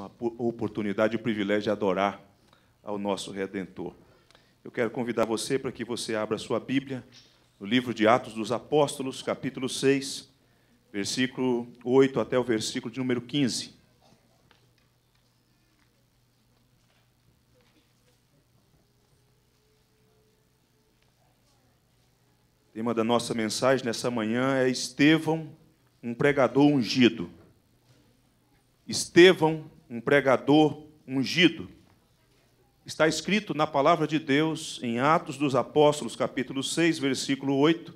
a oportunidade e o privilégio de adorar ao nosso Redentor. Eu quero convidar você para que você abra sua Bíblia no livro de Atos dos Apóstolos, capítulo 6, versículo 8 até o versículo de número 15. O tema da nossa mensagem nessa manhã é Estevão, um pregador ungido. Estevão, um pregador ungido. Está escrito na palavra de Deus, em Atos dos Apóstolos, capítulo 6, versículo 8.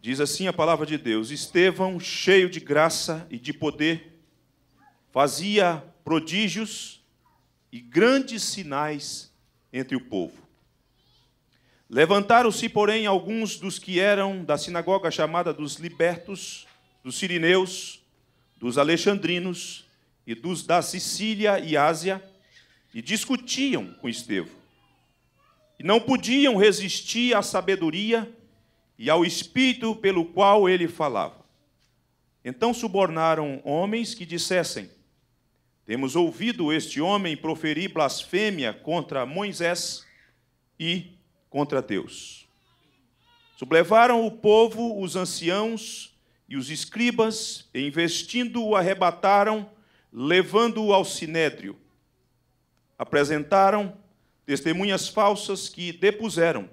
Diz assim a palavra de Deus: Estevão, cheio de graça e de poder, fazia prodígios e grandes sinais entre o povo. Levantaram-se, porém, alguns dos que eram da sinagoga chamada dos libertos, dos sirineus, dos alexandrinos, e dos da Sicília e Ásia e discutiam com Estevão. E não podiam resistir à sabedoria e ao espírito pelo qual ele falava. Então subornaram homens que dissessem: Temos ouvido este homem proferir blasfêmia contra Moisés e contra Deus. Sublevaram o povo, os anciãos e os escribas, e investindo-o, arrebataram levando-o ao sinédrio. Apresentaram testemunhas falsas que depuseram: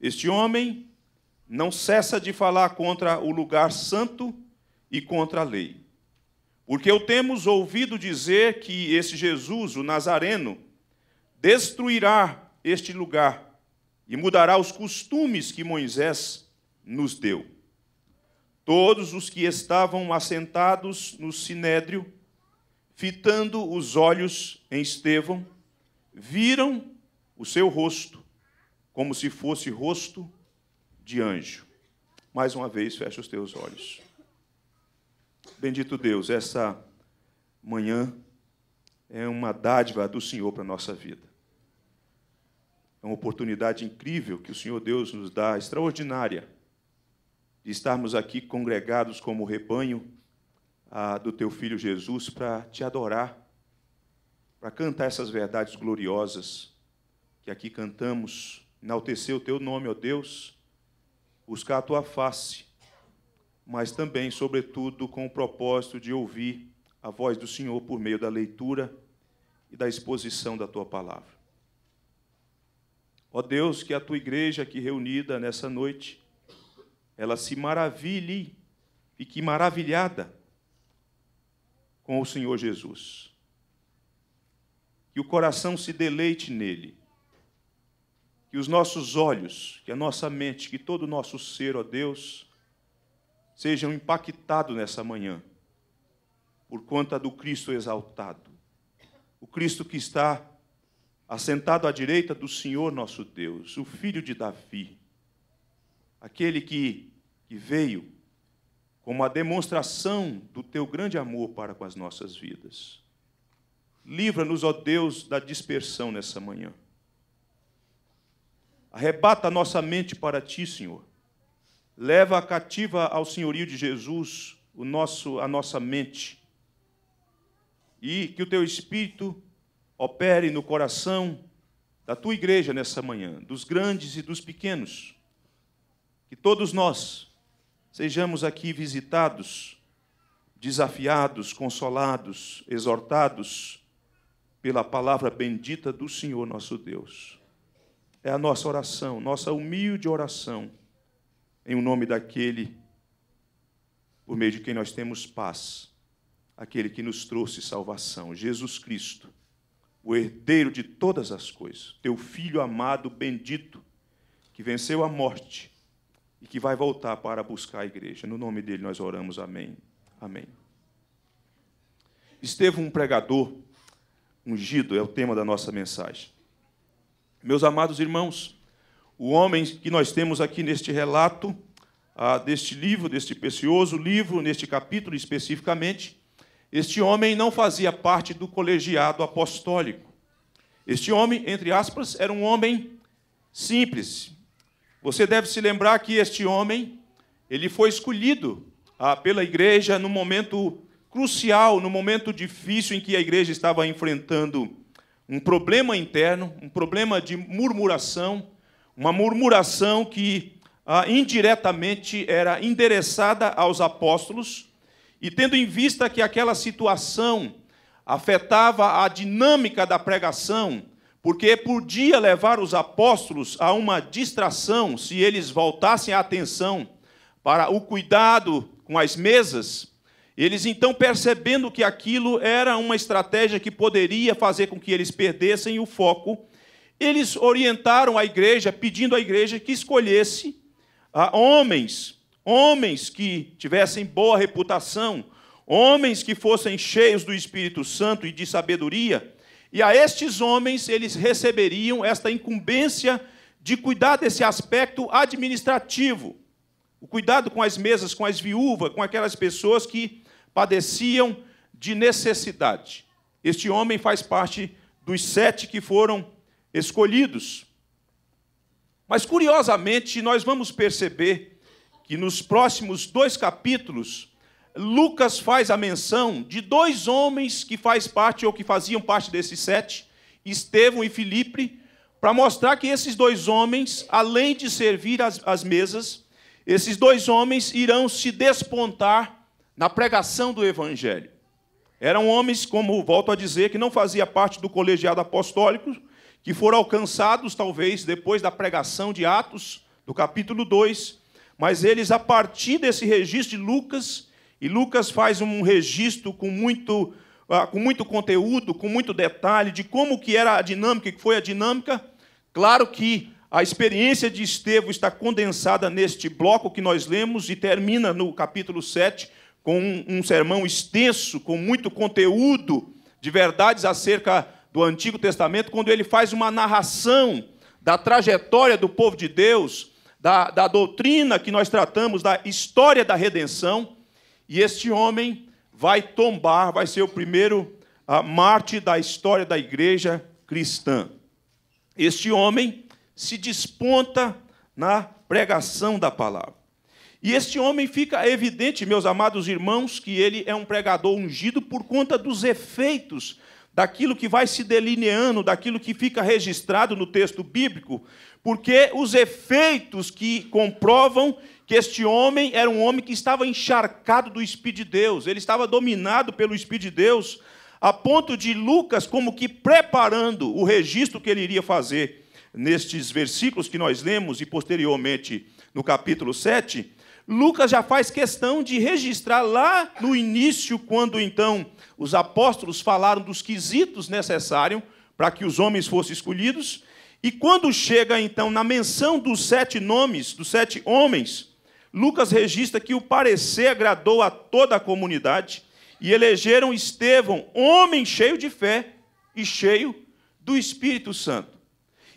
Este homem não cessa de falar contra o lugar santo e contra a lei. Porque o temos ouvido dizer que esse Jesus, o Nazareno, destruirá este lugar e mudará os costumes que Moisés nos deu. Todos os que estavam assentados no sinédrio fitando os olhos em Estevão, viram o seu rosto, como se fosse rosto de anjo. Mais uma vez, fecha os teus olhos. Bendito Deus, essa manhã é uma dádiva do Senhor para a nossa vida. É uma oportunidade incrível que o Senhor Deus nos dá, extraordinária, de estarmos aqui congregados como rebanho ah, do teu filho Jesus para te adorar, para cantar essas verdades gloriosas que aqui cantamos, enaltecer o teu nome, ó Deus, buscar a tua face, mas também, sobretudo, com o propósito de ouvir a voz do Senhor por meio da leitura e da exposição da tua palavra. Ó Deus, que a tua igreja aqui reunida nessa noite, ela se maravilhe, fique maravilhada com o Senhor Jesus. Que o coração se deleite nele. Que os nossos olhos, que a nossa mente, que todo o nosso ser, ó Deus, sejam impactados nessa manhã por conta do Cristo exaltado. O Cristo que está assentado à direita do Senhor nosso Deus, o filho de Davi, aquele que, que veio como a demonstração do teu grande amor para com as nossas vidas. Livra-nos, ó Deus, da dispersão nessa manhã. Arrebata a nossa mente para ti, Senhor. Leva a cativa ao senhorio de Jesus o nosso, a nossa mente. E que o teu espírito opere no coração da tua igreja nessa manhã, dos grandes e dos pequenos. Que todos nós sejamos aqui visitados, desafiados, consolados, exortados pela palavra bendita do Senhor nosso Deus. É a nossa oração, nossa humilde oração, em o nome daquele por meio de quem nós temos paz, aquele que nos trouxe salvação, Jesus Cristo, o herdeiro de todas as coisas, teu filho amado, bendito, que venceu a morte e que vai voltar para buscar a igreja. No nome dele nós oramos. Amém. Amém. Esteve um pregador ungido, é o tema da nossa mensagem. Meus amados irmãos, o homem que nós temos aqui neste relato, ah, deste livro, deste precioso livro, neste capítulo especificamente, este homem não fazia parte do colegiado apostólico. Este homem, entre aspas, era um homem simples, você deve se lembrar que este homem, ele foi escolhido ah, pela igreja no momento crucial, no momento difícil em que a igreja estava enfrentando um problema interno, um problema de murmuração, uma murmuração que ah, indiretamente era endereçada aos apóstolos, e tendo em vista que aquela situação afetava a dinâmica da pregação, porque podia levar os apóstolos a uma distração se eles voltassem a atenção para o cuidado com as mesas. Eles então, percebendo que aquilo era uma estratégia que poderia fazer com que eles perdessem o foco, eles orientaram a igreja, pedindo à igreja que escolhesse ah, homens, homens que tivessem boa reputação, homens que fossem cheios do Espírito Santo e de sabedoria e a estes homens eles receberiam esta incumbência de cuidar desse aspecto administrativo, o cuidado com as mesas, com as viúvas, com aquelas pessoas que padeciam de necessidade. Este homem faz parte dos sete que foram escolhidos. Mas, curiosamente, nós vamos perceber que nos próximos dois capítulos Lucas faz a menção de dois homens que faz parte ou que faziam parte desses sete, Estevão e Filipe, para mostrar que esses dois homens, além de servir as, as mesas, esses dois homens irão se despontar na pregação do Evangelho. Eram homens, como volto a dizer, que não fazia parte do colegiado apostólico, que foram alcançados, talvez, depois da pregação de Atos, do capítulo 2, mas eles, a partir desse registro de Lucas, e Lucas faz um registro com muito, ah, com muito conteúdo, com muito detalhe de como que era a dinâmica, que foi a dinâmica. Claro que a experiência de Estevão está condensada neste bloco que nós lemos e termina no capítulo 7 com um, um sermão extenso, com muito conteúdo de verdades acerca do Antigo Testamento, quando ele faz uma narração da trajetória do povo de Deus, da, da doutrina que nós tratamos, da história da redenção. E este homem vai tombar, vai ser o primeiro a ah, mártir da história da igreja cristã. Este homem se desponta na pregação da palavra. E este homem fica evidente, meus amados irmãos, que ele é um pregador ungido por conta dos efeitos daquilo que vai se delineando, daquilo que fica registrado no texto bíblico, porque os efeitos que comprovam que este homem era um homem que estava encharcado do Espírito de Deus, ele estava dominado pelo Espírito de Deus, a ponto de Lucas, como que preparando o registro que ele iria fazer nestes versículos que nós lemos e posteriormente no capítulo 7, Lucas já faz questão de registrar lá no início, quando então os apóstolos falaram dos quesitos necessários para que os homens fossem escolhidos, e quando chega então na menção dos sete nomes, dos sete homens, Lucas registra que o parecer agradou a toda a comunidade e elegeram Estevão, homem cheio de fé e cheio do Espírito Santo.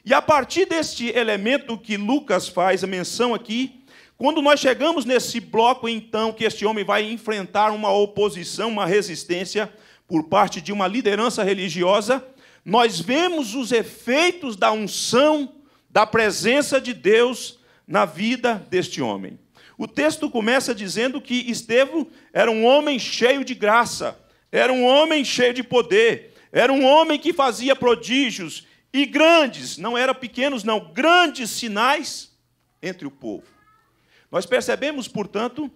E a partir deste elemento que Lucas faz a menção aqui, quando nós chegamos nesse bloco, então, que este homem vai enfrentar uma oposição, uma resistência por parte de uma liderança religiosa, nós vemos os efeitos da unção, da presença de Deus na vida deste homem. O texto começa dizendo que Estevão era um homem cheio de graça, era um homem cheio de poder, era um homem que fazia prodígios e grandes, não era pequenos, não, grandes sinais entre o povo. Nós percebemos, portanto,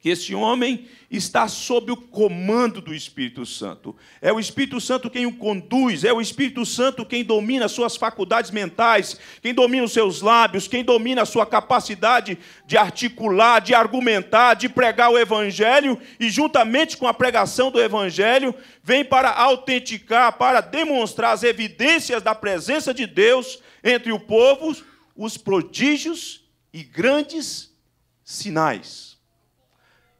que este homem está sob o comando do Espírito Santo. É o Espírito Santo quem o conduz, é o Espírito Santo quem domina as suas faculdades mentais, quem domina os seus lábios, quem domina a sua capacidade de articular, de argumentar, de pregar o Evangelho e, juntamente com a pregação do Evangelho, vem para autenticar, para demonstrar as evidências da presença de Deus entre o povo, os prodígios e grandes sinais.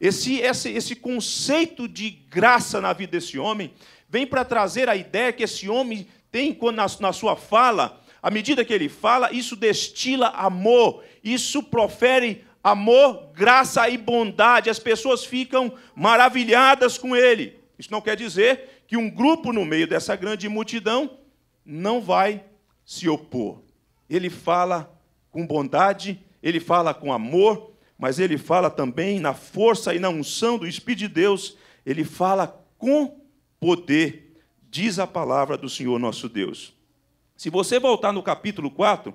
Esse, esse, esse conceito de graça na vida desse homem vem para trazer a ideia que esse homem tem na, na sua fala, à medida que ele fala, isso destila amor, isso profere amor, graça e bondade. As pessoas ficam maravilhadas com ele. Isso não quer dizer que um grupo no meio dessa grande multidão não vai se opor. Ele fala com bondade, ele fala com amor, mas ele fala também na força e na unção do Espírito de Deus, ele fala com poder, diz a palavra do Senhor nosso Deus. Se você voltar no capítulo 4,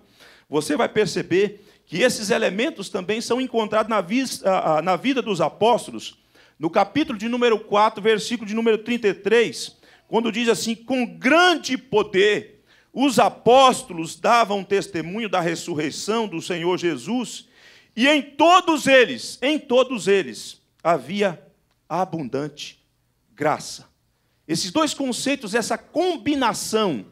você vai perceber que esses elementos também são encontrados na, na vida dos apóstolos. No capítulo de número 4, versículo de número 33, quando diz assim: Com grande poder os apóstolos davam testemunho da ressurreição do Senhor Jesus e em todos eles, em todos eles, havia abundante graça. Esses dois conceitos, essa combinação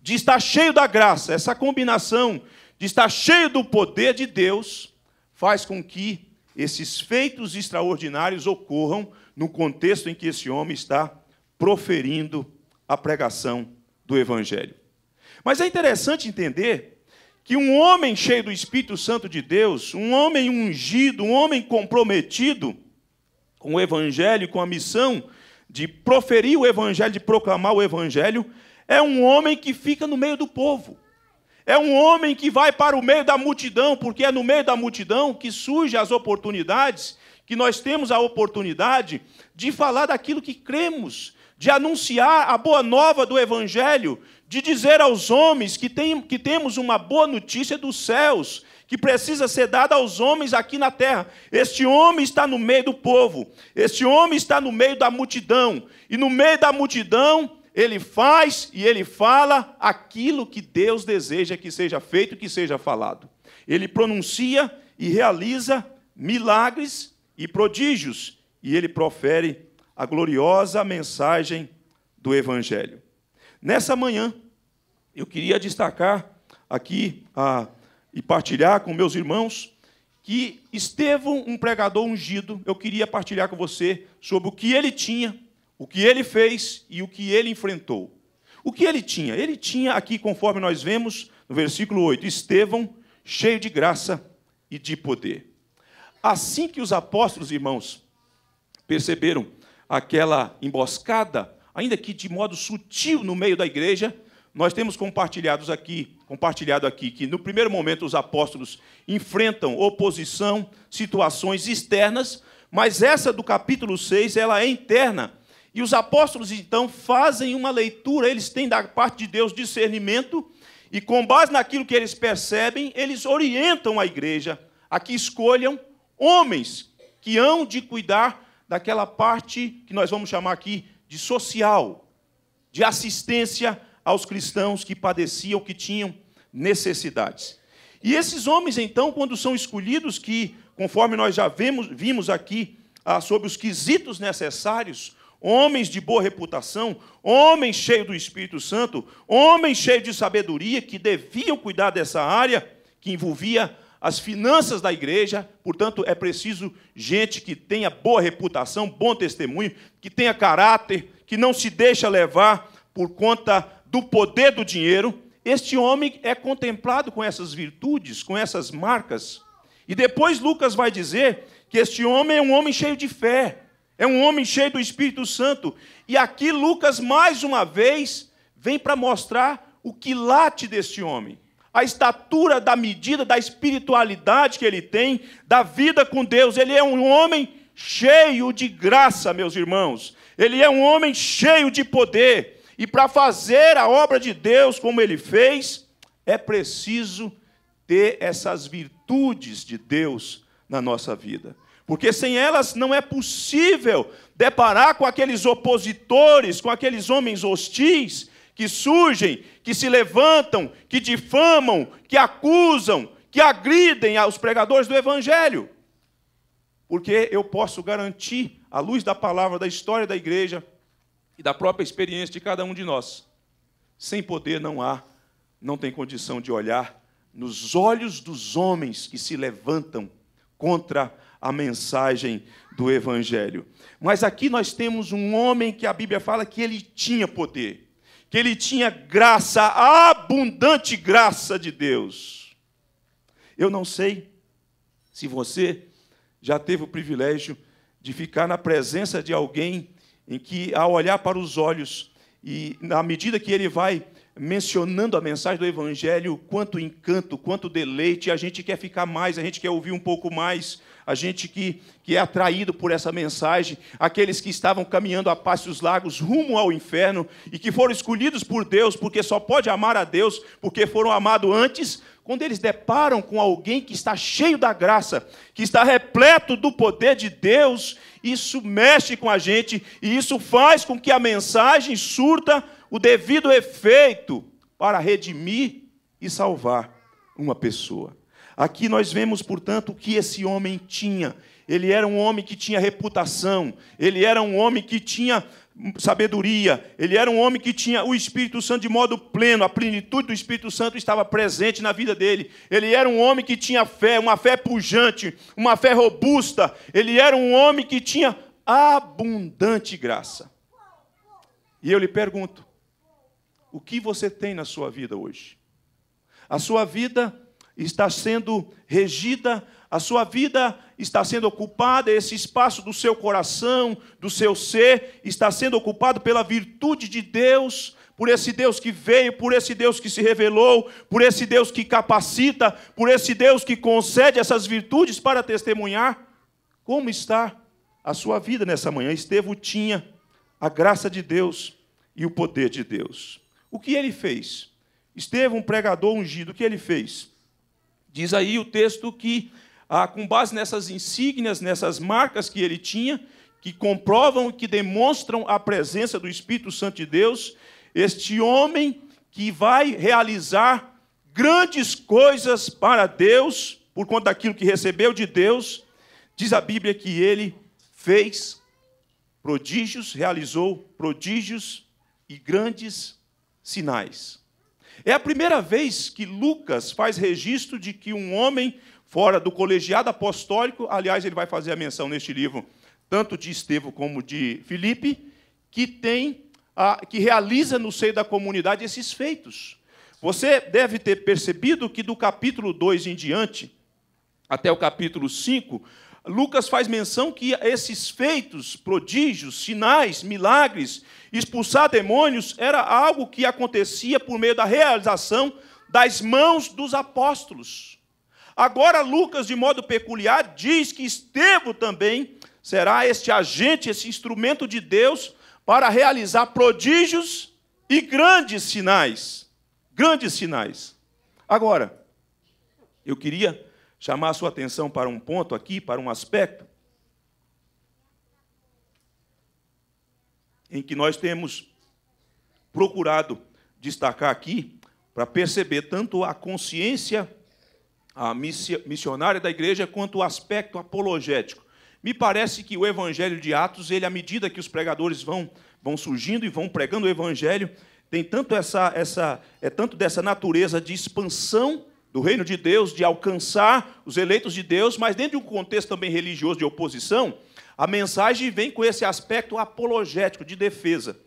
de estar cheio da graça, essa combinação de estar cheio do poder de Deus, faz com que esses feitos extraordinários ocorram no contexto em que esse homem está proferindo a pregação do Evangelho. Mas é interessante entender que um homem cheio do Espírito Santo de Deus, um homem ungido, um homem comprometido com o Evangelho, com a missão de proferir o Evangelho, de proclamar o Evangelho, é um homem que fica no meio do povo. É um homem que vai para o meio da multidão, porque é no meio da multidão que surgem as oportunidades, que nós temos a oportunidade de falar daquilo que cremos, de anunciar a boa nova do Evangelho, de dizer aos homens que, tem, que temos uma boa notícia dos céus, que precisa ser dada aos homens aqui na terra. Este homem está no meio do povo, este homem está no meio da multidão, e no meio da multidão ele faz e ele fala aquilo que Deus deseja que seja feito, que seja falado. Ele pronuncia e realiza milagres e prodígios, e ele profere a gloriosa mensagem do Evangelho. Nessa manhã, eu queria destacar aqui ah, e partilhar com meus irmãos que Estevão, um pregador ungido, eu queria partilhar com você sobre o que ele tinha, o que ele fez e o que ele enfrentou. O que ele tinha? Ele tinha aqui, conforme nós vemos no versículo 8, Estevão, cheio de graça e de poder. Assim que os apóstolos, irmãos, perceberam aquela emboscada, ainda que de modo sutil no meio da igreja, nós temos compartilhados aqui, compartilhado aqui que no primeiro momento os apóstolos enfrentam oposição, situações externas, mas essa do capítulo 6, ela é interna. E os apóstolos então fazem uma leitura, eles têm da parte de Deus discernimento, e com base naquilo que eles percebem, eles orientam a igreja a que escolham homens que hão de cuidar daquela parte que nós vamos chamar aqui de social, de assistência aos cristãos que padeciam, que tinham necessidades. E esses homens, então, quando são escolhidos, que, conforme nós já vemos, vimos aqui, ah, sobre os quesitos necessários, homens de boa reputação, homens cheios do Espírito Santo, homens cheios de sabedoria, que deviam cuidar dessa área que envolvia as finanças da igreja, portanto, é preciso gente que tenha boa reputação, bom testemunho, que tenha caráter, que não se deixa levar por conta do poder do dinheiro. Este homem é contemplado com essas virtudes, com essas marcas. E depois Lucas vai dizer que este homem é um homem cheio de fé, é um homem cheio do Espírito Santo. E aqui Lucas, mais uma vez, vem para mostrar o que late deste homem a estatura da medida da espiritualidade que ele tem, da vida com Deus. Ele é um homem cheio de graça, meus irmãos. Ele é um homem cheio de poder. E para fazer a obra de Deus como ele fez, é preciso ter essas virtudes de Deus na nossa vida. Porque sem elas não é possível deparar com aqueles opositores, com aqueles homens hostis que surgem, que se levantam, que difamam, que acusam, que agridem aos pregadores do Evangelho. Porque eu posso garantir, à luz da palavra, da história da igreja e da própria experiência de cada um de nós, sem poder não há, não tem condição de olhar nos olhos dos homens que se levantam contra a mensagem do Evangelho. Mas aqui nós temos um homem que a Bíblia fala que ele tinha poder que ele tinha graça, a abundante graça de Deus. Eu não sei se você já teve o privilégio de ficar na presença de alguém em que, ao olhar para os olhos, e na medida que ele vai mencionando a mensagem do Evangelho, quanto encanto, quanto deleite, a gente quer ficar mais, a gente quer ouvir um pouco mais, a gente que, que é atraído por essa mensagem, aqueles que estavam caminhando a os lagos rumo ao inferno e que foram escolhidos por Deus, porque só pode amar a Deus, porque foram amados antes, quando eles deparam com alguém que está cheio da graça, que está repleto do poder de Deus, isso mexe com a gente e isso faz com que a mensagem surta o devido efeito para redimir e salvar uma pessoa. Aqui nós vemos, portanto, o que esse homem tinha. Ele era um homem que tinha reputação, ele era um homem que tinha sabedoria, ele era um homem que tinha o Espírito Santo de modo pleno, a plenitude do Espírito Santo estava presente na vida dele. Ele era um homem que tinha fé, uma fé pujante, uma fé robusta. Ele era um homem que tinha abundante graça. E eu lhe pergunto: o que você tem na sua vida hoje? A sua vida está sendo regida, a sua vida está sendo ocupada, esse espaço do seu coração, do seu ser, está sendo ocupado pela virtude de Deus, por esse Deus que veio, por esse Deus que se revelou, por esse Deus que capacita, por esse Deus que concede essas virtudes para testemunhar. Como está a sua vida nessa manhã? Estevão tinha a graça de Deus e o poder de Deus. O que ele fez? Estevão, um pregador ungido, o que ele fez? Diz aí o texto que, ah, com base nessas insígnias, nessas marcas que ele tinha, que comprovam e que demonstram a presença do Espírito Santo de Deus, este homem que vai realizar grandes coisas para Deus, por conta daquilo que recebeu de Deus, diz a Bíblia que ele fez prodígios, realizou prodígios e grandes sinais. É a primeira vez que Lucas faz registro de que um homem fora do colegiado apostólico, aliás, ele vai fazer a menção neste livro, tanto de Estevão como de Filipe, que tem a, ah, que realiza no seio da comunidade esses feitos. Você deve ter percebido que do capítulo 2 em diante, até o capítulo 5, Lucas faz menção que esses feitos, prodígios, sinais, milagres, expulsar demônios, era algo que acontecia por meio da realização das mãos dos apóstolos. Agora, Lucas, de modo peculiar, diz que Estevão também será este agente, esse instrumento de Deus para realizar prodígios e grandes sinais. Grandes sinais. Agora, eu queria chamar a sua atenção para um ponto aqui, para um aspecto, em que nós temos procurado destacar aqui, para perceber tanto a consciência a missionária da igreja quanto o aspecto apologético. Me parece que o evangelho de Atos, ele à medida que os pregadores vão vão surgindo e vão pregando o evangelho, tem tanto essa essa é tanto dessa natureza de expansão do reino de Deus, de alcançar os eleitos de Deus, mas dentro de um contexto também religioso de oposição, a mensagem vem com esse aspecto apologético, de defesa.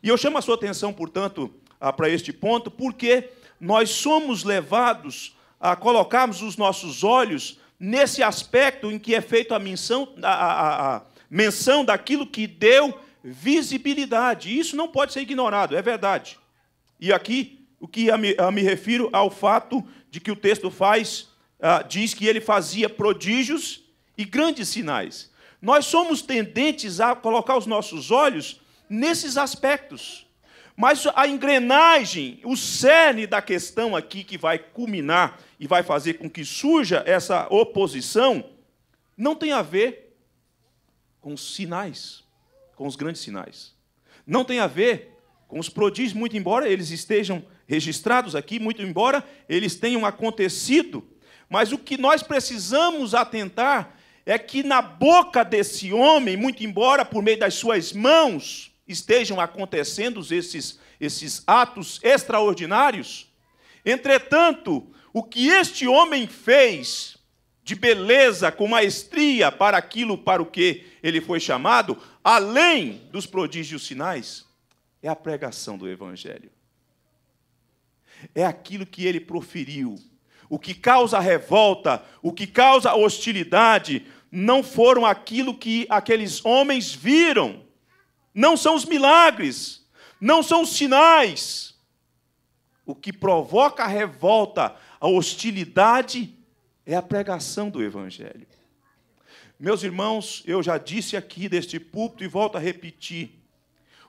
E eu chamo a sua atenção, portanto, ah, para este ponto, porque nós somos levados a colocarmos os nossos olhos nesse aspecto em que é feita a, menção, a, a, a menção daquilo que deu visibilidade. Isso não pode ser ignorado, é verdade. E aqui o que eu me, refiro ao fato de que o texto faz, ah, diz que ele fazia prodígios e grandes sinais. Nós somos tendentes a colocar os nossos olhos nesses aspectos. Mas a engrenagem, o cerne da questão aqui que vai culminar e vai fazer com que surja essa oposição, não tem a ver com os sinais, com os grandes sinais. Não tem a ver com os prodígios, muito embora eles estejam registrados aqui, muito embora eles tenham acontecido, mas o que nós precisamos atentar é que na boca desse homem, muito embora por meio das suas mãos estejam acontecendo esses, esses atos extraordinários, entretanto, o que este homem fez de beleza, com maestria para aquilo para o que ele foi chamado, além dos prodígios sinais, é a pregação do Evangelho é aquilo que ele proferiu. O que causa revolta, o que causa hostilidade, não foram aquilo que aqueles homens viram. Não são os milagres, não são os sinais. O que provoca a revolta, a hostilidade, é a pregação do Evangelho. Meus irmãos, eu já disse aqui deste púlpito e volto a repetir: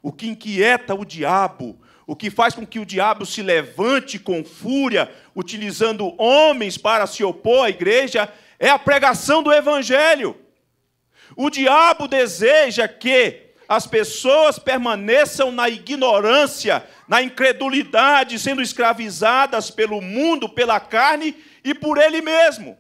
o que inquieta o diabo, o que faz com que o diabo se levante com fúria, utilizando homens para se opor à igreja, é a pregação do evangelho. O diabo deseja que as pessoas permaneçam na ignorância, na incredulidade, sendo escravizadas pelo mundo, pela carne e por ele mesmo.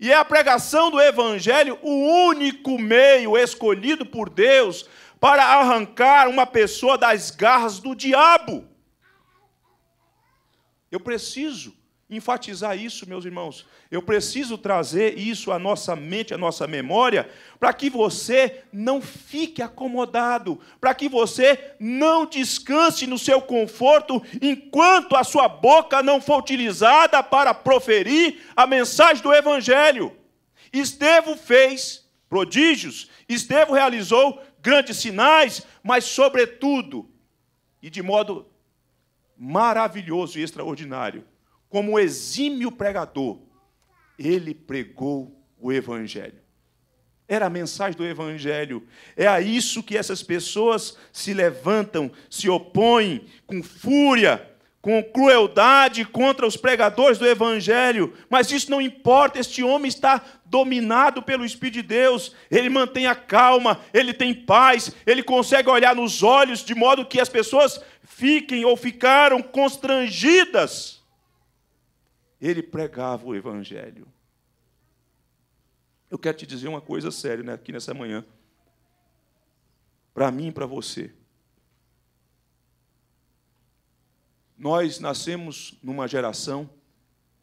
E é a pregação do Evangelho o único meio escolhido por Deus para arrancar uma pessoa das garras do diabo. Eu preciso enfatizar isso, meus irmãos. Eu preciso trazer isso à nossa mente, à nossa memória, para que você não fique acomodado, para que você não descanse no seu conforto enquanto a sua boca não for utilizada para proferir a mensagem do evangelho. Estevão fez prodígios, Estevão realizou grandes sinais, mas, sobretudo, e de modo maravilhoso e extraordinário, como exímio pregador, ele pregou o Evangelho. Era a mensagem do Evangelho. É a isso que essas pessoas se levantam, se opõem com fúria, com crueldade contra os pregadores do evangelho, mas isso não importa, este homem está dominado pelo Espírito de Deus, ele mantém a calma, ele tem paz, ele consegue olhar nos olhos de modo que as pessoas fiquem ou ficaram constrangidas. Ele pregava o evangelho. Eu quero te dizer uma coisa séria né, aqui nessa manhã. Para mim e para você. nós nascemos numa geração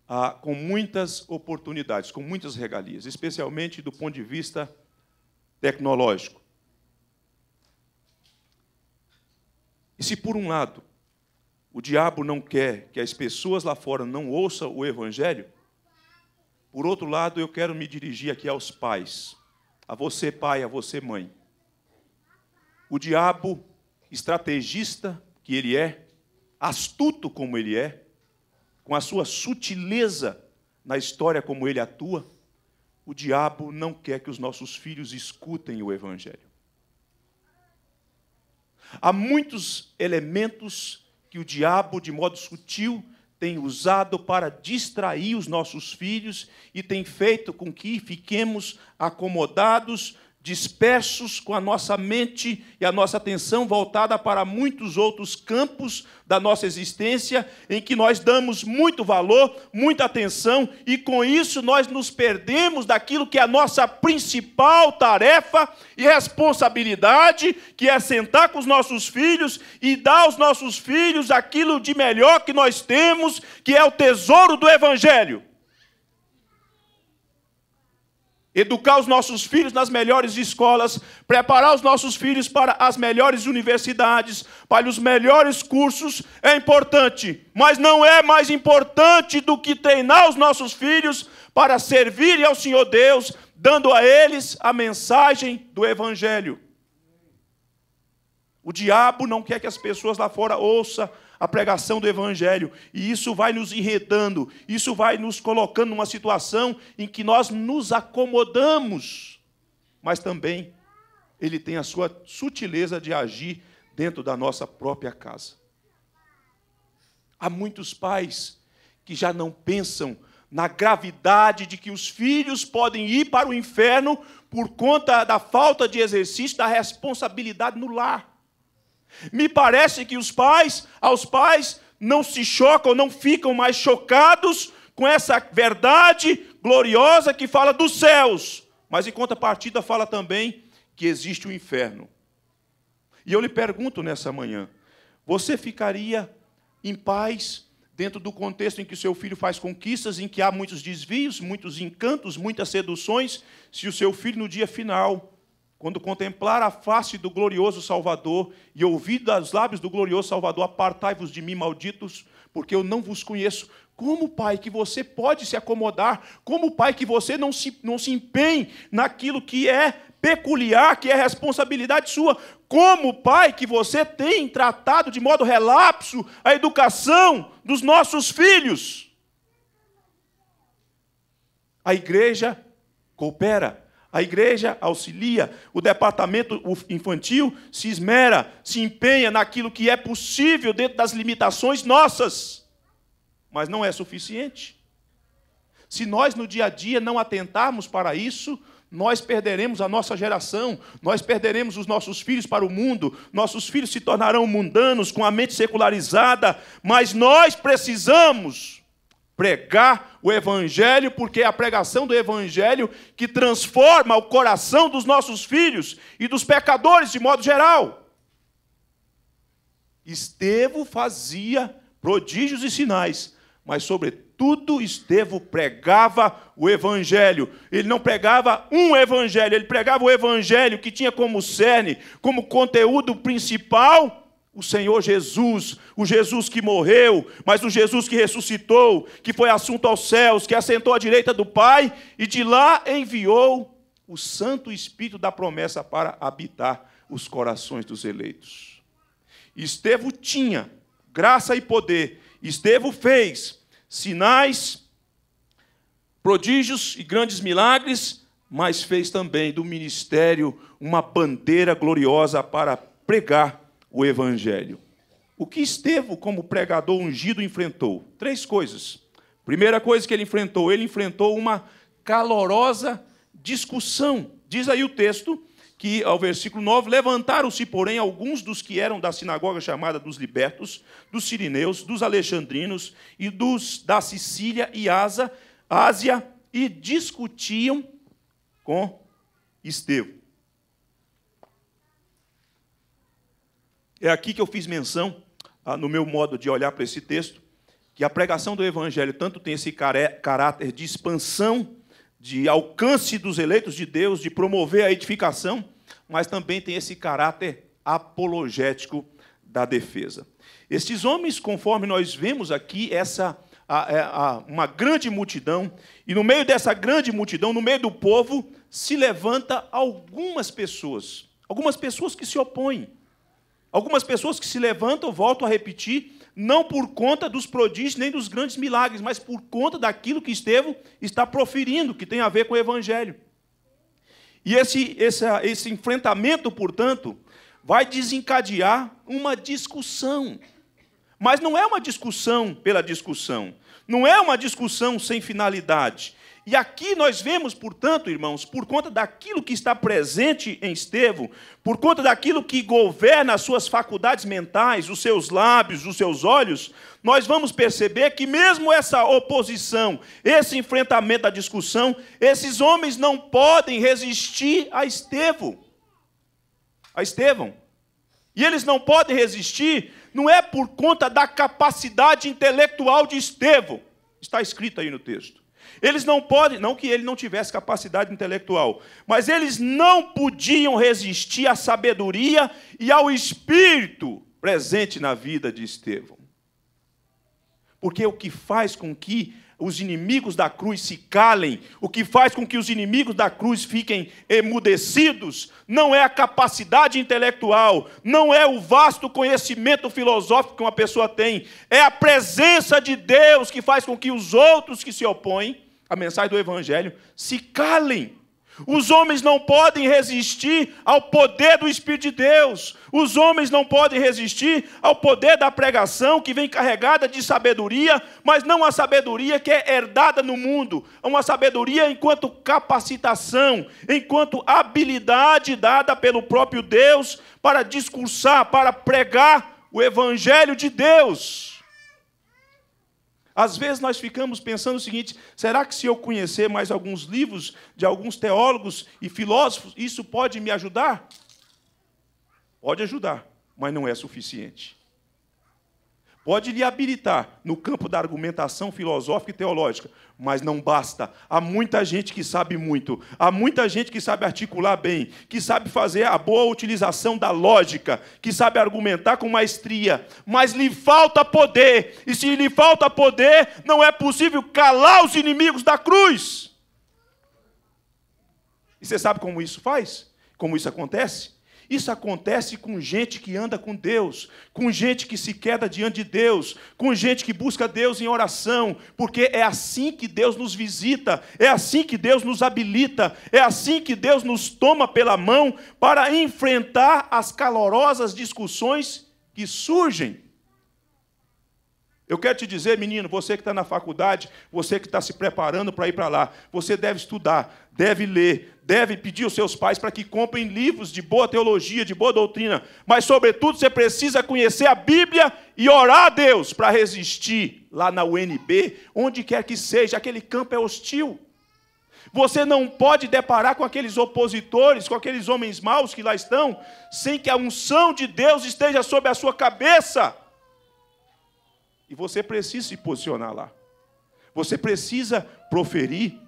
ah, com muitas oportunidades, com muitas regalias, especialmente do ponto de vista tecnológico. E se, por um lado, o diabo não quer que as pessoas lá fora não ouçam o evangelho, por outro lado, eu quero me dirigir aqui aos pais, a você, pai, a você, mãe. O diabo, estrategista que ele é, astuto como ele é, com a sua sutileza na história como ele atua, o diabo não quer que os nossos filhos escutem o evangelho. Há muitos elementos que o diabo, de modo sutil, tem usado para distrair os nossos filhos e tem feito com que fiquemos acomodados dispersos com a nossa mente e a nossa atenção voltada para muitos outros campos da nossa existência, em que nós damos muito valor, muita atenção, e com isso nós nos perdemos daquilo que é a nossa principal tarefa e responsabilidade, que é sentar com os nossos filhos e dar aos nossos filhos aquilo de melhor que nós temos, que é o tesouro do Evangelho. educar os nossos filhos nas melhores escolas, preparar os nossos filhos para as melhores universidades, para os melhores cursos, é importante, mas não é mais importante do que treinar os nossos filhos para servirem ao Senhor Deus, dando a eles a mensagem do Evangelho. O diabo não quer que as pessoas lá fora ouçam a pregação do Evangelho. E isso vai nos irritando, isso vai nos colocando numa situação em que nós nos acomodamos, mas também ele tem a sua sutileza de agir dentro da nossa própria casa. Há muitos pais que já não pensam na gravidade de que os filhos podem ir para o inferno por conta da falta de exercício da responsabilidade no lar. Me parece que os pais, aos pais, não se chocam, não ficam mais chocados com essa verdade gloriosa que fala dos céus, mas em contrapartida fala também que existe o um inferno. E eu lhe pergunto nessa manhã: você ficaria em paz dentro do contexto em que o seu filho faz conquistas, em que há muitos desvios, muitos encantos, muitas seduções, se o seu filho no dia final quando contemplar a face do glorioso Salvador e ouvir das lábios do glorioso Salvador, apartai-vos de mim, malditos, porque eu não vos conheço. Como, Pai, que você pode se acomodar? Como, Pai, que você não se, não se empenhe naquilo que é peculiar, que é responsabilidade sua? Como, Pai, que você tem tratado de modo relapso a educação dos nossos filhos? A igreja coopera a igreja auxilia, o departamento infantil se esmera, se empenha naquilo que é possível dentro das limitações nossas, mas não é suficiente. Se nós no dia a dia não atentarmos para isso, nós perderemos a nossa geração, nós perderemos os nossos filhos para o mundo, nossos filhos se tornarão mundanos, com a mente secularizada, mas nós precisamos pregar o Evangelho, porque é a pregação do Evangelho que transforma o coração dos nossos filhos e dos pecadores de modo geral. Estevão fazia prodígios e sinais, mas, sobretudo, Estevão pregava o Evangelho. Ele não pregava um Evangelho, ele pregava o Evangelho que tinha como cerne, como conteúdo principal, o Senhor Jesus, o Jesus que morreu, mas o Jesus que ressuscitou, que foi assunto aos céus, que assentou à direita do Pai e de lá enviou o Santo Espírito da promessa para habitar os corações dos eleitos. Estevão tinha graça e poder, Estevão fez sinais, prodígios e grandes milagres, mas fez também do ministério uma bandeira gloriosa para pregar o Evangelho. O que Estevão, como pregador ungido, enfrentou? Três coisas. Primeira coisa que ele enfrentou, ele enfrentou uma calorosa discussão. Diz aí o texto que, ao versículo 9, levantaram-se, porém, alguns dos que eram da sinagoga chamada dos libertos, dos sirineus, dos alexandrinos e dos da Sicília e Asa, Ásia, e discutiam com Estevão. É aqui que eu fiz menção, ah, no meu modo de olhar para esse texto, que a pregação do Evangelho tanto tem esse caráter de expansão, de alcance dos eleitos de Deus, de promover a edificação, mas também tem esse caráter apologético da defesa. Estes homens, conforme nós vemos aqui, essa a, é, a, uma grande multidão, e no meio dessa grande multidão, no meio do povo, se levanta algumas pessoas, algumas pessoas que se opõem, Algumas pessoas que se levantam, voltam a repetir, não por conta dos prodígios nem dos grandes milagres, mas por conta daquilo que Estevão está proferindo, que tem a ver com o Evangelho. E esse, esse, esse enfrentamento, portanto, vai desencadear uma discussão. Mas não é uma discussão pela discussão. Não é uma discussão sem finalidade. E aqui nós vemos, portanto, irmãos, por conta daquilo que está presente em Estevão, por conta daquilo que governa as suas faculdades mentais, os seus lábios, os seus olhos, nós vamos perceber que mesmo essa oposição, esse enfrentamento à discussão, esses homens não podem resistir a Estevão. A Estevão. E eles não podem resistir, não é por conta da capacidade intelectual de Estevão. Está escrito aí no texto. Eles não podem, não que ele não tivesse capacidade intelectual, mas eles não podiam resistir à sabedoria e ao espírito presente na vida de Estevão. Porque o que faz com que os inimigos da cruz se calem, o que faz com que os inimigos da cruz fiquem emudecidos, não é a capacidade intelectual, não é o vasto conhecimento filosófico que uma pessoa tem, é a presença de Deus que faz com que os outros que se opõem a mensagem do Evangelho, se calem. Os homens não podem resistir ao poder do Espírito de Deus. Os homens não podem resistir ao poder da pregação que vem carregada de sabedoria, mas não a sabedoria que é herdada no mundo, é uma sabedoria enquanto capacitação, enquanto habilidade dada pelo próprio Deus para discursar, para pregar o evangelho de Deus. Às vezes nós ficamos pensando o seguinte: será que se eu conhecer mais alguns livros de alguns teólogos e filósofos, isso pode me ajudar? Pode ajudar, mas não é suficiente pode lhe habilitar no campo da argumentação filosófica e teológica, mas não basta. Há muita gente que sabe muito, há muita gente que sabe articular bem, que sabe fazer a boa utilização da lógica, que sabe argumentar com maestria, mas lhe falta poder. E se lhe falta poder, não é possível calar os inimigos da cruz. E você sabe como isso faz? Como isso acontece? Isso acontece com gente que anda com Deus, com gente que se queda diante de Deus, com gente que busca Deus em oração, porque é assim que Deus nos visita, é assim que Deus nos habilita, é assim que Deus nos toma pela mão para enfrentar as calorosas discussões que surgem eu quero te dizer, menino, você que está na faculdade, você que está se preparando para ir para lá, você deve estudar, deve ler, deve pedir aos seus pais para que comprem livros de boa teologia, de boa doutrina, mas, sobretudo, você precisa conhecer a Bíblia e orar a Deus para resistir lá na UNB, onde quer que seja, aquele campo é hostil. Você não pode deparar com aqueles opositores, com aqueles homens maus que lá estão, sem que a unção de Deus esteja sobre a sua cabeça. E você precisa se posicionar lá. Você precisa proferir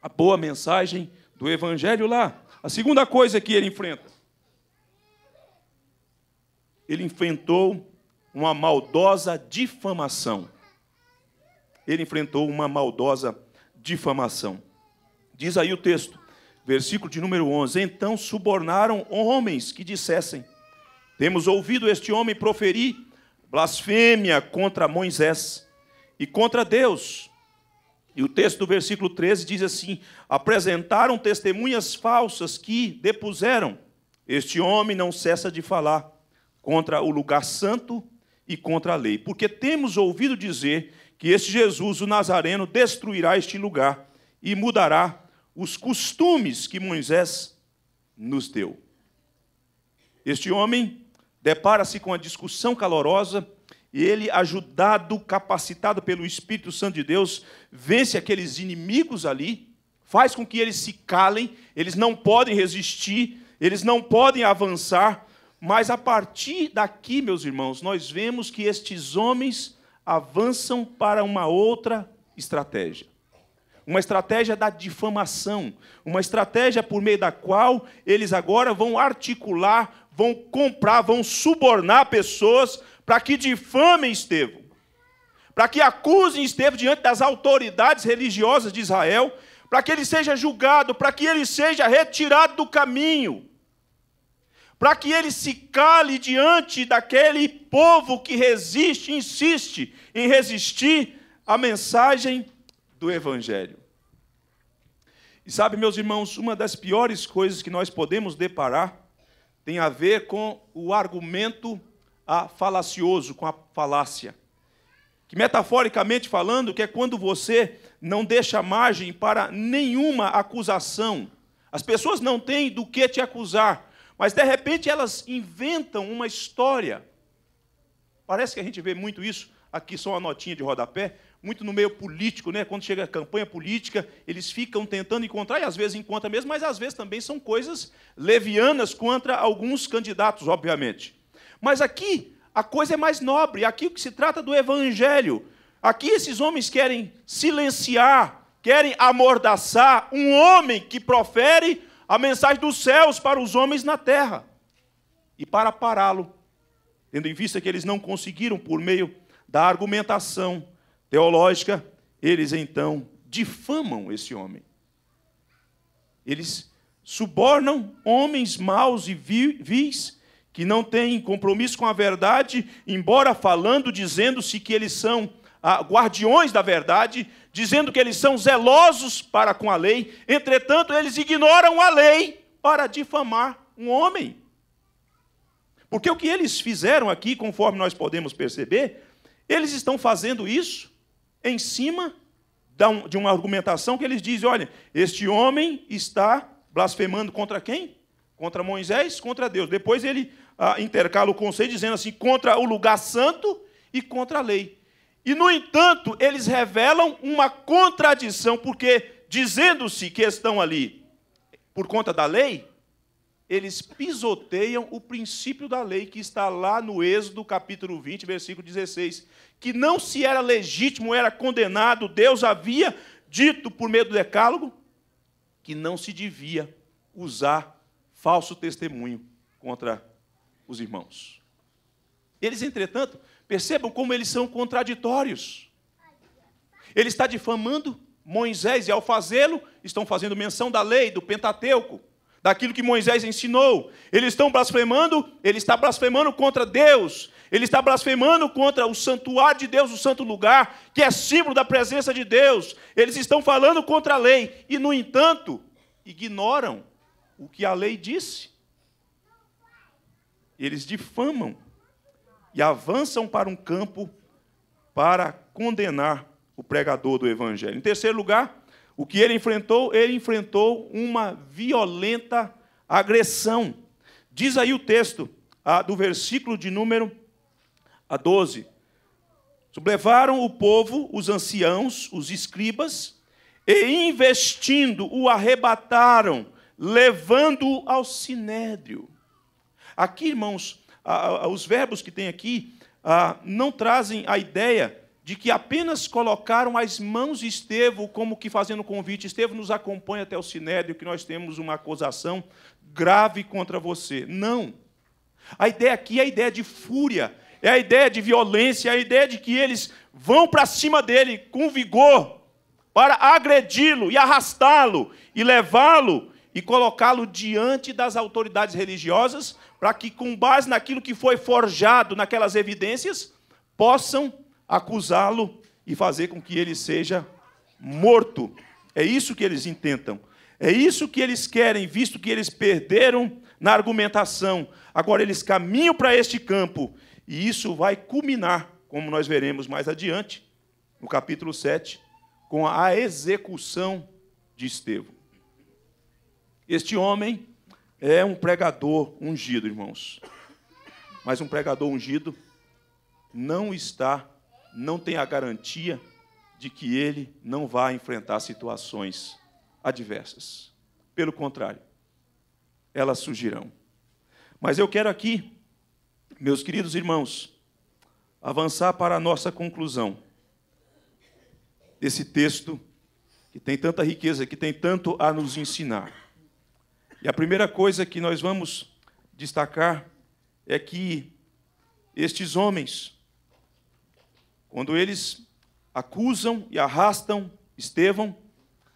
a boa mensagem do Evangelho lá. A segunda coisa que ele enfrenta: ele enfrentou uma maldosa difamação. Ele enfrentou uma maldosa difamação. Diz aí o texto, versículo de número 11: Então subornaram homens que dissessem: Temos ouvido este homem proferir blasfêmia contra Moisés e contra Deus. E o texto do versículo 13 diz assim: apresentaram testemunhas falsas que depuseram. Este homem não cessa de falar contra o lugar santo e contra a lei, porque temos ouvido dizer que este Jesus, o Nazareno, destruirá este lugar e mudará os costumes que Moisés nos deu. Este homem depara-se com a discussão calorosa e ele, ajudado, capacitado pelo Espírito Santo de Deus, vence aqueles inimigos ali, faz com que eles se calem, eles não podem resistir, eles não podem avançar. Mas a partir daqui, meus irmãos, nós vemos que estes homens avançam para uma outra estratégia. Uma estratégia da difamação, uma estratégia por meio da qual eles agora vão articular vão comprar, vão subornar pessoas para que difamem Estevão, para que acusem Estevão diante das autoridades religiosas de Israel, para que ele seja julgado, para que ele seja retirado do caminho, para que ele se cale diante daquele povo que resiste, insiste em resistir à mensagem do Evangelho. E sabe, meus irmãos, uma das piores coisas que nós podemos deparar tem a ver com o argumento a ah, falacioso, com a falácia. Que metaforicamente falando, que é quando você não deixa margem para nenhuma acusação. As pessoas não têm do que te acusar, mas de repente elas inventam uma história. Parece que a gente vê muito isso, aqui só uma notinha de rodapé, muito no meio político, né? quando chega a campanha política, eles ficam tentando encontrar, e às vezes encontra mesmo, mas às vezes também são coisas levianas contra alguns candidatos, obviamente. Mas aqui a coisa é mais nobre, aqui o que se trata do evangelho. Aqui esses homens querem silenciar, querem amordaçar um homem que profere a mensagem dos céus para os homens na terra. E para pará-lo, tendo em vista que eles não conseguiram, por meio da argumentação, teológica, eles então difamam esse homem. Eles subornam homens maus e vis que não têm compromisso com a verdade, embora falando, dizendo-se que eles são ah, guardiões da verdade, dizendo que eles são zelosos para com a lei, entretanto, eles ignoram a lei para difamar um homem. Porque o que eles fizeram aqui, conforme nós podemos perceber, eles estão fazendo isso em cima de uma argumentação que eles dizem: olha, este homem está blasfemando contra quem? Contra Moisés, contra Deus. Depois ele ah, intercala o conselho dizendo assim: contra o lugar santo e contra a lei. E, no entanto, eles revelam uma contradição, porque dizendo-se que estão ali por conta da lei, eles pisoteiam o princípio da lei que está lá no Êxodo, capítulo 20, versículo 16, que não se era legítimo, era condenado, Deus havia dito por meio do decálogo que não se devia usar falso testemunho contra os irmãos. Eles, entretanto, percebam como eles são contraditórios. Ele está difamando Moisés, e ao fazê-lo, estão fazendo menção da lei, do Pentateuco daquilo que Moisés ensinou. Eles estão blasfemando, ele está blasfemando contra Deus, ele está blasfemando contra o santuário de Deus, o santo lugar, que é símbolo da presença de Deus. Eles estão falando contra a lei e, no entanto, ignoram o que a lei disse. Eles difamam e avançam para um campo para condenar o pregador do evangelho. Em terceiro lugar, o que ele enfrentou? Ele enfrentou uma violenta agressão. Diz aí o texto a, do versículo de número a 12. Sublevaram o povo, os anciãos, os escribas, e investindo o arrebataram, levando-o ao sinédrio. Aqui, irmãos, a, a, os verbos que tem aqui não trazem a ideia de que apenas colocaram as mãos de Estevão como que fazendo convite. Estevão nos acompanha até o Sinédrio, que nós temos uma acusação grave contra você. Não. A ideia aqui é a ideia de fúria, é a ideia de violência, é a ideia de que eles vão para cima dele com vigor para agredi-lo e arrastá-lo e levá-lo e colocá-lo diante das autoridades religiosas, para que, com base naquilo que foi forjado naquelas evidências, possam acusá-lo e fazer com que ele seja morto. É isso que eles intentam. É isso que eles querem, visto que eles perderam na argumentação. Agora eles caminham para este campo e isso vai culminar, como nós veremos mais adiante, no capítulo 7, com a execução de Estevão. Este homem é um pregador ungido, irmãos. Mas um pregador ungido não está não tem a garantia de que ele não vai enfrentar situações adversas. Pelo contrário, elas surgirão. Mas eu quero aqui, meus queridos irmãos, avançar para a nossa conclusão desse texto que tem tanta riqueza, que tem tanto a nos ensinar. E a primeira coisa que nós vamos destacar é que estes homens quando eles acusam e arrastam Estevão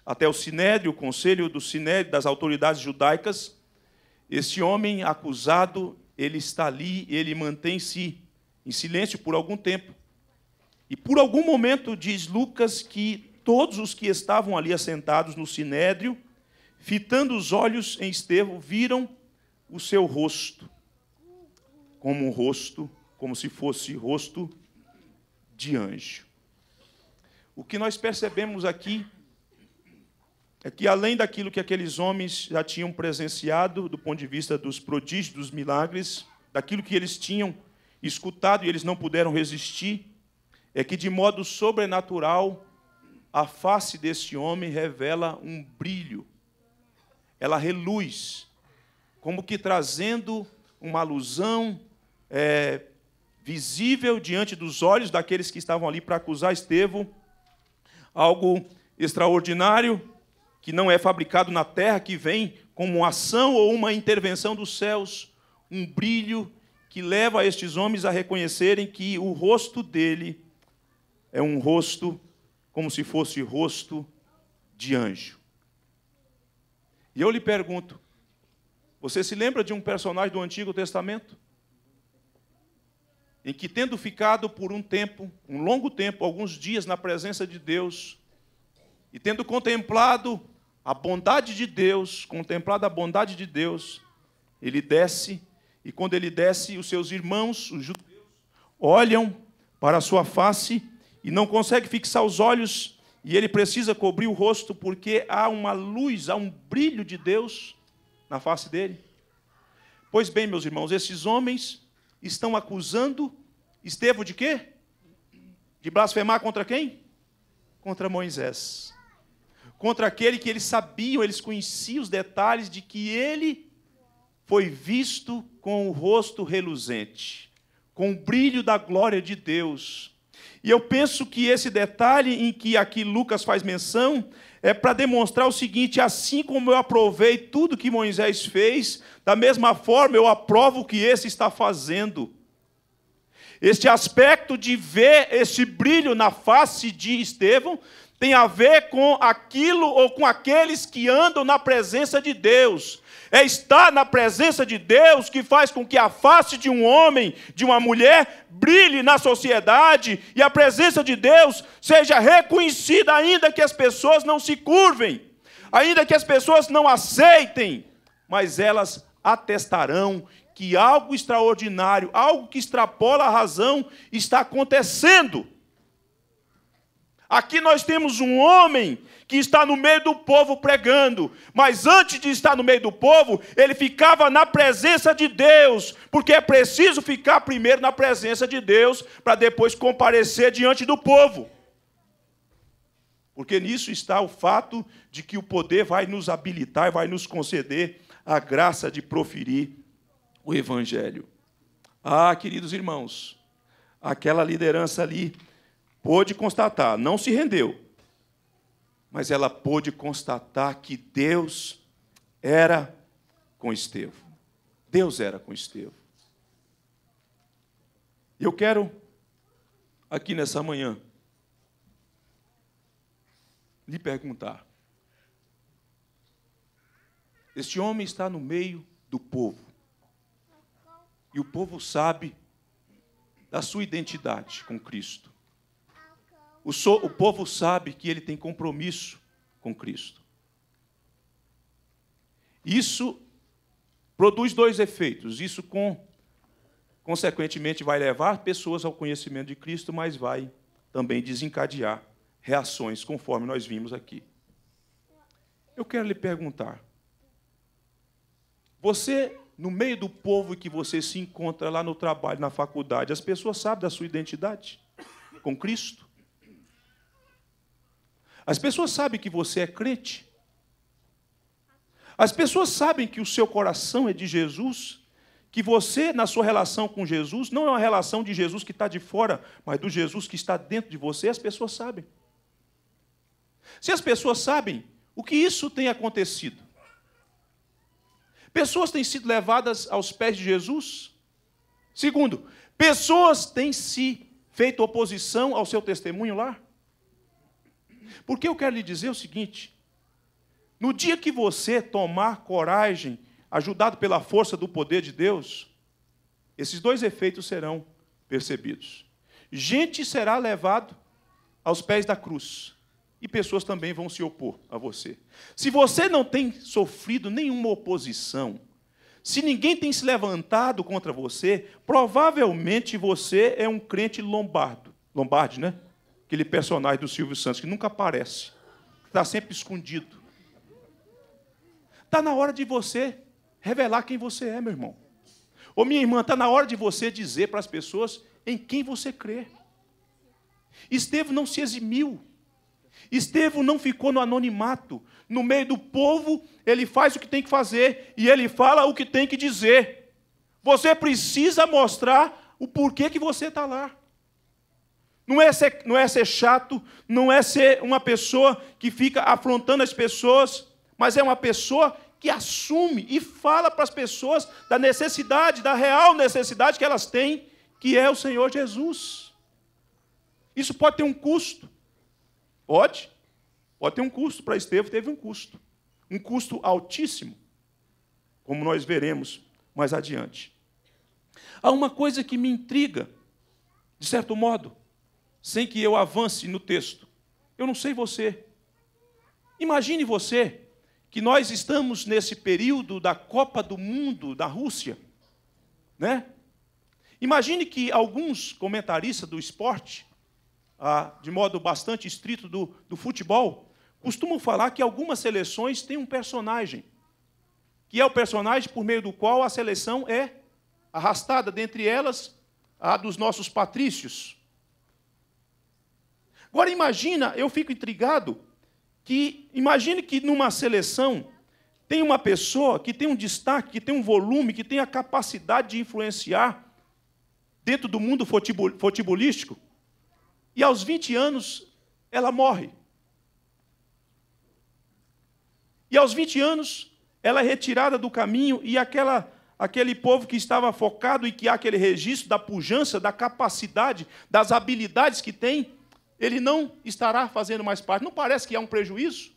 até o Sinédrio, o conselho do Sinédrio, das autoridades judaicas. esse homem acusado, ele está ali, ele mantém-se em silêncio por algum tempo. E por algum momento diz Lucas que todos os que estavam ali assentados no Sinédrio, fitando os olhos em Estevão, viram o seu rosto como um rosto, como se fosse rosto de anjo. O que nós percebemos aqui é que, além daquilo que aqueles homens já tinham presenciado, do ponto de vista dos prodígios, dos milagres, daquilo que eles tinham escutado e eles não puderam resistir, é que, de modo sobrenatural, a face desse homem revela um brilho, ela reluz, como que trazendo uma alusão é, visível diante dos olhos daqueles que estavam ali para acusar Estevão, algo extraordinário que não é fabricado na terra, que vem como ação ou uma intervenção dos céus, um brilho que leva estes homens a reconhecerem que o rosto dele é um rosto como se fosse rosto de anjo. E eu lhe pergunto: você se lembra de um personagem do Antigo Testamento? em que, tendo ficado por um tempo, um longo tempo, alguns dias na presença de Deus, e tendo contemplado a bondade de Deus, contemplado a bondade de Deus, ele desce, e quando ele desce, os seus irmãos, os judeus, olham para a sua face e não consegue fixar os olhos, e ele precisa cobrir o rosto, porque há uma luz, há um brilho de Deus na face dele. Pois bem, meus irmãos, esses homens estão acusando Estevão de quê? De blasfemar contra quem? Contra Moisés. Contra aquele que eles sabiam, eles conheciam os detalhes de que ele foi visto com o rosto reluzente, com o brilho da glória de Deus. E eu penso que esse detalhe em que aqui Lucas faz menção é para demonstrar o seguinte: assim como eu aprovei tudo que Moisés fez, da mesma forma eu aprovo o que esse está fazendo. Este aspecto de ver esse brilho na face de Estevão tem a ver com aquilo ou com aqueles que andam na presença de Deus. É estar na presença de Deus que faz com que a face de um homem, de uma mulher, brilhe na sociedade e a presença de Deus seja reconhecida, ainda que as pessoas não se curvem, ainda que as pessoas não aceitem, mas elas atestarão que algo extraordinário, algo que extrapola a razão, está acontecendo. Aqui nós temos um homem que está no meio do povo pregando, mas antes de estar no meio do povo, ele ficava na presença de Deus, porque é preciso ficar primeiro na presença de Deus para depois comparecer diante do povo. Porque nisso está o fato de que o poder vai nos habilitar, vai nos conceder a graça de proferir o Evangelho. Ah, queridos irmãos, aquela liderança ali pôde constatar, não se rendeu, mas ela pôde constatar que Deus era com Estevão. Deus era com Estevão. E eu quero, aqui nessa manhã, lhe perguntar: este homem está no meio do povo. E o povo sabe da sua identidade com Cristo. O, so, o povo sabe que ele tem compromisso com Cristo. Isso produz dois efeitos. Isso, com, consequentemente, vai levar pessoas ao conhecimento de Cristo, mas vai também desencadear reações, conforme nós vimos aqui. Eu quero lhe perguntar: você no meio do povo que você se encontra lá no trabalho, na faculdade, as pessoas sabem da sua identidade com Cristo? As pessoas sabem que você é crente? As pessoas sabem que o seu coração é de Jesus? Que você, na sua relação com Jesus, não é uma relação de Jesus que está de fora, mas do Jesus que está dentro de você? As pessoas sabem. Se as pessoas sabem, o que isso tem acontecido? Pessoas têm sido levadas aos pés de Jesus. Segundo, pessoas têm se feito oposição ao seu testemunho lá. Porque eu quero lhe dizer o seguinte: no dia que você tomar coragem, ajudado pela força do poder de Deus, esses dois efeitos serão percebidos. Gente será levado aos pés da cruz, e pessoas também vão se opor a você. Se você não tem sofrido nenhuma oposição, se ninguém tem se levantado contra você, provavelmente você é um crente lombardo. Lombardi, né? Aquele personagem do Silvio Santos que nunca aparece, que está sempre escondido. Está na hora de você revelar quem você é, meu irmão. Ou minha irmã, está na hora de você dizer para as pessoas em quem você crê. Estevão não se eximiu Estevão não ficou no anonimato. No meio do povo, ele faz o que tem que fazer e ele fala o que tem que dizer. Você precisa mostrar o porquê que você está lá. Não é, ser, não é ser chato, não é ser uma pessoa que fica afrontando as pessoas, mas é uma pessoa que assume e fala para as pessoas da necessidade, da real necessidade que elas têm, que é o Senhor Jesus. Isso pode ter um custo, Pode. Pode ter um custo. Para Estevão teve um custo. Um custo altíssimo, como nós veremos mais adiante. Há uma coisa que me intriga, de certo modo, sem que eu avance no texto. Eu não sei você. Imagine você que nós estamos nesse período da Copa do Mundo da Rússia, né? Imagine que alguns comentaristas do esporte ah, de modo bastante estrito do, do futebol, costumam falar que algumas seleções têm um personagem, que é o personagem por meio do qual a seleção é arrastada, dentre elas a dos nossos patrícios. Agora imagina, eu fico intrigado que imagine que numa seleção tem uma pessoa que tem um destaque, que tem um volume, que tem a capacidade de influenciar dentro do mundo futebolístico, e aos 20 anos, ela morre. E aos 20 anos, ela é retirada do caminho e aquela, aquele povo que estava focado e que há aquele registro da pujança, da capacidade, das habilidades que tem, ele não estará fazendo mais parte. Não parece que há um prejuízo?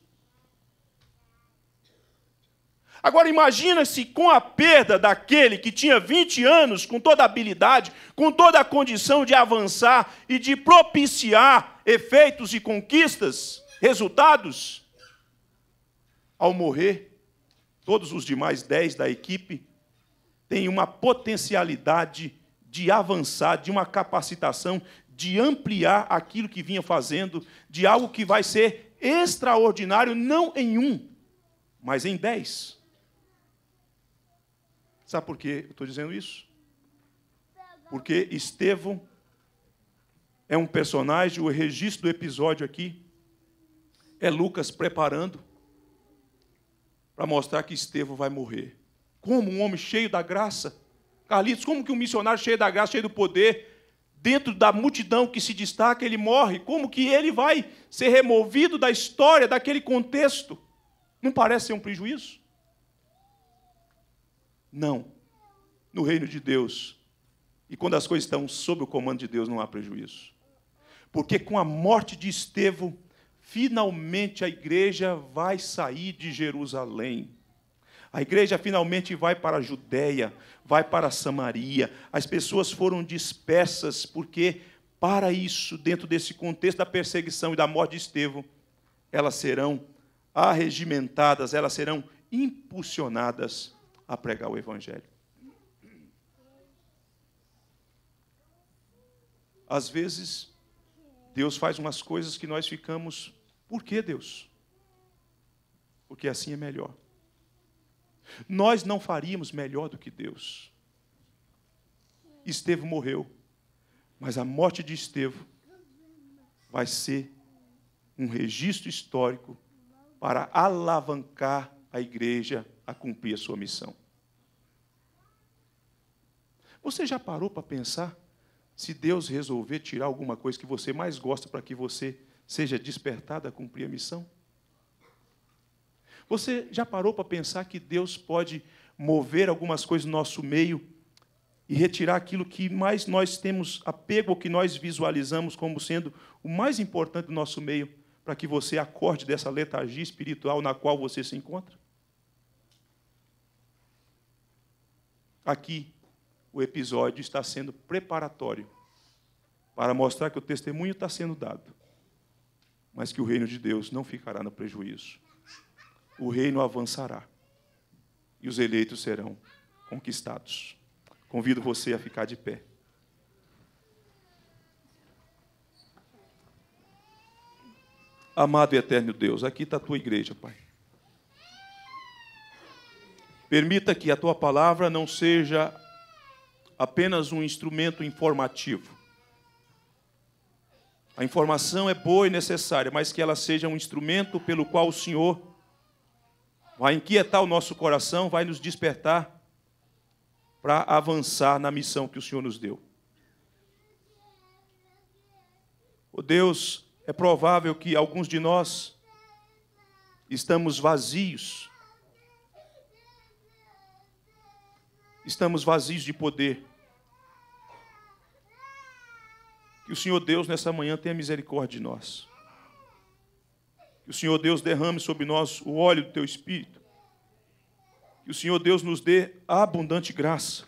Agora imagina se com a perda daquele que tinha 20 anos, com toda a habilidade, com toda a condição de avançar e de propiciar efeitos e conquistas, resultados, ao morrer, todos os demais 10 da equipe têm uma potencialidade de avançar, de uma capacitação, de ampliar aquilo que vinha fazendo, de algo que vai ser extraordinário, não em um, mas em dez. Sabe por que eu estou dizendo isso? Porque Estevão é um personagem, o registro do episódio aqui é Lucas preparando para mostrar que Estevão vai morrer. Como um homem cheio da graça? Carlitos, como que um missionário cheio da graça, cheio do poder, dentro da multidão que se destaca, ele morre? Como que ele vai ser removido da história, daquele contexto? Não parece ser um prejuízo? Não. No reino de Deus. E quando as coisas estão sob o comando de Deus, não há prejuízo. Porque com a morte de Estevão, finalmente a igreja vai sair de Jerusalém. A igreja finalmente vai para a Judéia, vai para a Samaria. As pessoas foram dispersas, porque para isso, dentro desse contexto da perseguição e da morte de Estevão, elas serão arregimentadas, elas serão impulsionadas a pregar o Evangelho. Às vezes, Deus faz umas coisas que nós ficamos, por que Deus? Porque assim é melhor. Nós não faríamos melhor do que Deus. Estevão morreu, mas a morte de Estevão vai ser um registro histórico para alavancar a igreja a cumprir a sua missão. Você já parou para pensar se Deus resolver tirar alguma coisa que você mais gosta para que você seja despertado a cumprir a missão? Você já parou para pensar que Deus pode mover algumas coisas no nosso meio e retirar aquilo que mais nós temos apego, ou que nós visualizamos como sendo o mais importante do nosso meio, para que você acorde dessa letargia espiritual na qual você se encontra? Aqui, o episódio está sendo preparatório para mostrar que o testemunho está sendo dado, mas que o reino de Deus não ficará no prejuízo. O reino avançará e os eleitos serão conquistados. Convido você a ficar de pé. Amado e eterno Deus, aqui está a tua igreja, Pai. Permita que a tua palavra não seja apenas um instrumento informativo. A informação é boa e necessária, mas que ela seja um instrumento pelo qual o Senhor vai inquietar o nosso coração, vai nos despertar para avançar na missão que o Senhor nos deu. O oh Deus, é provável que alguns de nós estamos vazios. Estamos vazios de poder. Que o Senhor Deus, nessa manhã, tenha misericórdia de nós. Que o Senhor Deus derrame sobre nós o óleo do teu espírito. Que o Senhor Deus nos dê abundante graça.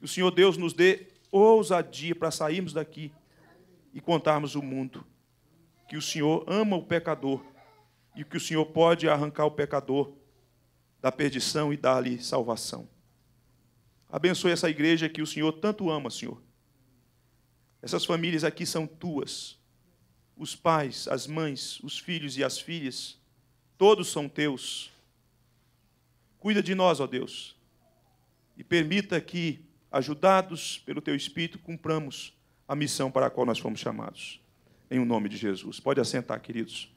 Que o Senhor Deus nos dê ousadia para sairmos daqui e contarmos o mundo que o Senhor ama o pecador e que o Senhor pode arrancar o pecador da perdição e dar-lhe salvação. Abençoe essa igreja que o Senhor tanto ama, Senhor. Essas famílias aqui são tuas. Os pais, as mães, os filhos e as filhas, todos são teus. Cuida de nós, ó Deus, e permita que, ajudados pelo teu Espírito, cumpramos a missão para a qual nós fomos chamados. Em o nome de Jesus. Pode assentar, queridos.